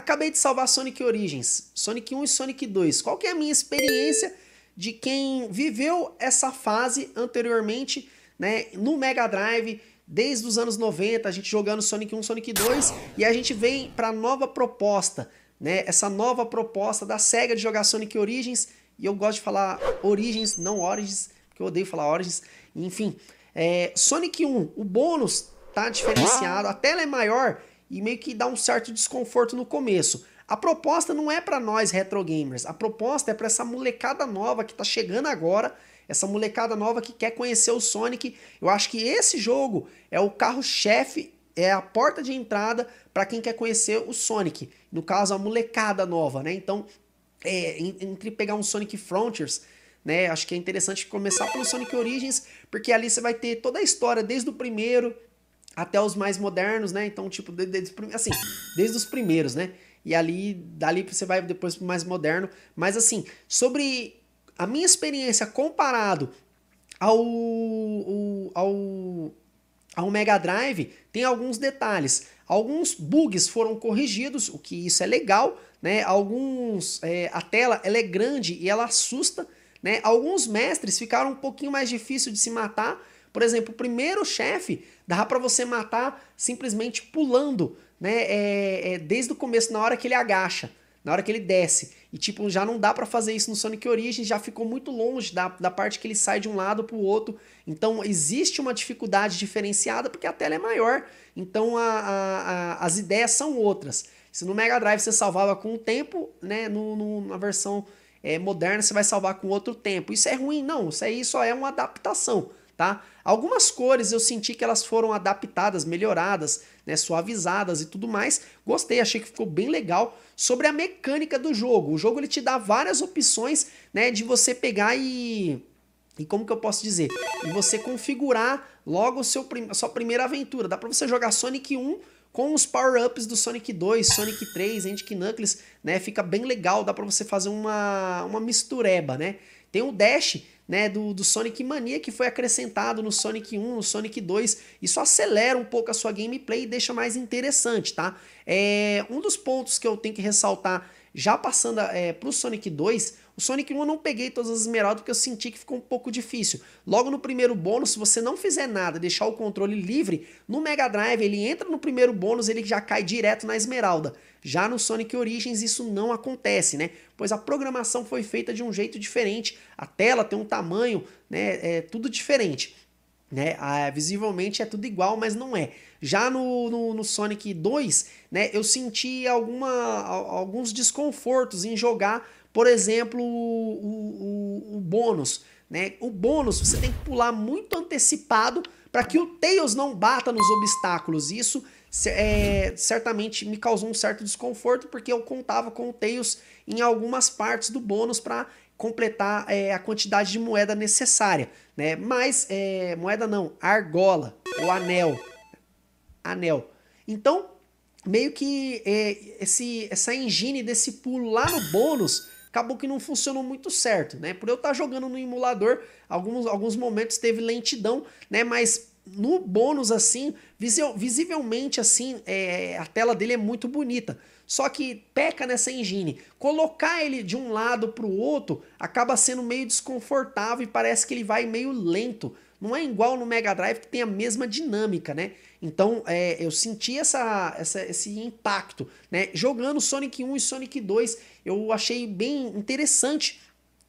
Acabei de salvar Sonic Origins, Sonic 1 e Sonic 2. Qual que é a minha experiência de quem viveu essa fase anteriormente, né, no Mega Drive, desde os anos 90, a gente jogando Sonic 1, Sonic 2, e a gente vem para a nova proposta, né, essa nova proposta da SEGA de jogar Sonic Origins, e eu gosto de falar Origins, não Origins, porque eu odeio falar Origins, enfim. É, Sonic 1, o bônus tá diferenciado, a tela é maior, e meio que dá um certo desconforto no começo. A proposta não é para nós retro gamers, a proposta é para essa molecada nova que tá chegando agora, essa molecada nova que quer conhecer o Sonic. Eu acho que esse jogo é o carro-chefe, é a porta de entrada para quem quer conhecer o Sonic. No caso, a molecada nova, né? Então, é, entre pegar um Sonic Frontiers, né? Acho que é interessante começar pelo Sonic Origins, porque ali você vai ter toda a história desde o primeiro, até os mais modernos, né? Então, tipo, desde, assim, desde os primeiros, né? E ali, dali você vai depois pro mais moderno. Mas assim, sobre a minha experiência comparado ao, ao, ao Mega Drive, tem alguns detalhes. Alguns bugs foram corrigidos, o que isso é legal, né? Alguns, é, a tela, ela é grande e ela assusta, né? Alguns mestres ficaram um pouquinho mais difícil de se matar, por exemplo, o primeiro chefe dá para você matar simplesmente pulando, né? É, é, desde o começo, na hora que ele agacha, na hora que ele desce. E tipo, já não dá para fazer isso no Sonic Origins, já ficou muito longe da, da parte que ele sai de um lado pro outro. Então existe uma dificuldade diferenciada porque a tela é maior, então a, a, a, as ideias são outras. Se no Mega Drive você salvava com o tempo, né? No, no, na versão é, moderna você vai salvar com outro tempo. Isso é ruim? Não, isso aí só é uma adaptação tá? Algumas cores eu senti que elas foram adaptadas, melhoradas, né, suavizadas e tudo mais. Gostei, achei que ficou bem legal sobre a mecânica do jogo. O jogo ele te dá várias opções, né, de você pegar e e como que eu posso dizer? E você configurar logo seu prim sua primeira aventura. Dá para você jogar Sonic 1 com os power-ups do Sonic 2, Sonic 3, Antic Knuckles, né? Fica bem legal, dá para você fazer uma, uma mistureba, né? Tem o Dash, né, do, do Sonic Mania que foi acrescentado no Sonic 1, no Sonic 2. Isso acelera um pouco a sua gameplay e deixa mais interessante, tá? É, um dos pontos que eu tenho que ressaltar já passando é, pro Sonic 2, o Sonic 1 eu não peguei todas as esmeraldas porque eu senti que ficou um pouco difícil. Logo no primeiro bônus, se você não fizer nada, deixar o controle livre, no Mega Drive ele entra no primeiro bônus, ele já cai direto na esmeralda. Já no Sonic Origins isso não acontece, né? Pois a programação foi feita de um jeito diferente, a tela tem um tamanho, né? É tudo diferente. Né? Ah, visivelmente é tudo igual, mas não é. Já no, no, no Sonic 2, né, eu senti alguma, alguns desconfortos em jogar, por exemplo, o, o, o bônus. Né? O bônus você tem que pular muito antecipado para que o Tails não bata nos obstáculos. Isso é, certamente me causou um certo desconforto, porque eu contava com o Tails em algumas partes do bônus para completar é, a quantidade de moeda necessária, né? Mas é, moeda não, argola, o anel, anel. Então meio que é, esse essa engine desse pulo lá no bônus acabou que não funcionou muito certo, né? Por eu estar tá jogando no emulador, alguns, alguns momentos teve lentidão, né? Mas no bônus, assim, visivelmente, assim, é, a tela dele é muito bonita. Só que peca nessa engine. Colocar ele de um lado para o outro acaba sendo meio desconfortável e parece que ele vai meio lento. Não é igual no Mega Drive que tem a mesma dinâmica, né? Então é, eu senti essa, essa, esse impacto, né? Jogando Sonic 1 e Sonic 2, eu achei bem interessante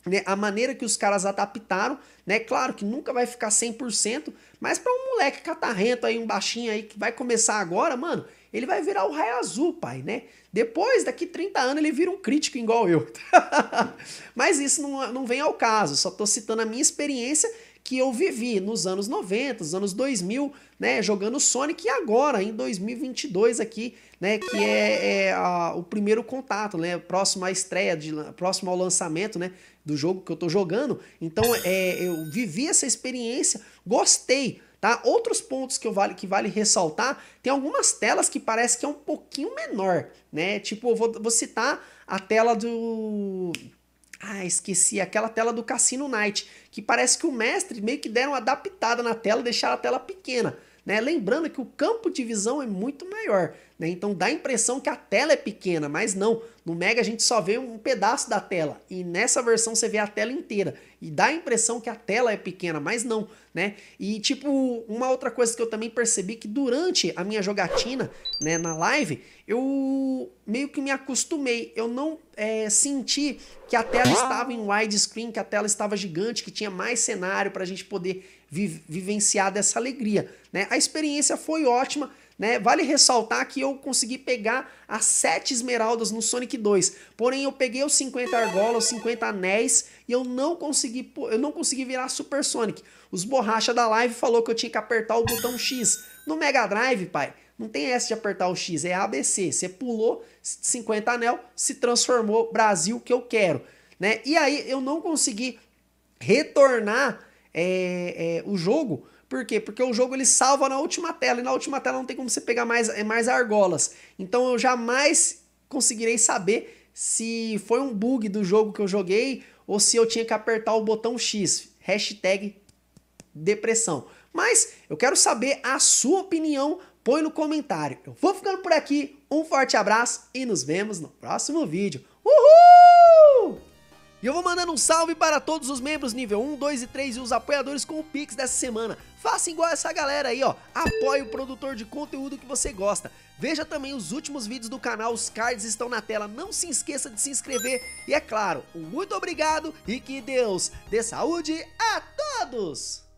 né, a maneira que os caras adaptaram, né? Claro que nunca vai ficar 100%, mas para um moleque catarrento aí, um baixinho aí que vai começar agora, mano, ele vai virar o raio azul, pai, né? Depois, daqui 30 anos, ele vira um crítico igual eu. mas isso não, não vem ao caso, só tô citando a minha experiência que eu vivi nos anos 90, nos anos 2000, né, jogando Sonic e agora em 2022 aqui, né, que é, é a, o primeiro contato, né, próximo à estreia, de, próximo ao lançamento, né, do jogo que eu tô jogando. Então, é, eu vivi essa experiência, gostei. Tá? Outros pontos que, eu vale, que vale ressaltar, tem algumas telas que parece que é um pouquinho menor, né? Tipo, eu vou, vou citar a tela do ah, esqueci aquela tela do Cassino Night, que parece que o mestre meio que deram uma adaptada na tela, deixaram a tela pequena. Né? Lembrando que o campo de visão é muito maior, né? então dá a impressão que a tela é pequena, mas não. No Mega a gente só vê um pedaço da tela e nessa versão você vê a tela inteira e dá a impressão que a tela é pequena, mas não, né? E tipo uma outra coisa que eu também percebi que durante a minha jogatina, né, na live, eu meio que me acostumei, eu não é, senti que a tela estava em widescreen, que a tela estava gigante, que tinha mais cenário para a gente poder vi vivenciar dessa alegria. Né? A experiência foi ótima. Né? Vale ressaltar que eu consegui pegar as 7 esmeraldas no Sonic 2, porém eu peguei os 50 argolas, os 50 anéis e eu não consegui, eu não consegui virar Super Sonic. Os borracha da live falou que eu tinha que apertar o botão X. No Mega Drive, pai, não tem essa de apertar o X, é ABC. Você pulou 50 anel, se transformou Brasil que eu quero, né? E aí eu não consegui retornar é, é, o jogo. Por quê? Porque o jogo ele salva na última tela e na última tela não tem como você pegar mais, é mais argolas. Então eu jamais conseguirei saber se foi um bug do jogo que eu joguei ou se eu tinha que apertar o botão X. Hashtag depressão. Mas eu quero saber a sua opinião, põe no comentário. Eu vou ficando por aqui, um forte abraço e nos vemos no próximo vídeo. Uhul! E eu vou mandando um salve para todos os membros nível 1, 2 e 3 e os apoiadores com o Pix dessa semana. Faça igual essa galera aí, ó. Apoie o produtor de conteúdo que você gosta. Veja também os últimos vídeos do canal, os cards estão na tela. Não se esqueça de se inscrever. E é claro, muito obrigado e que Deus dê saúde a todos!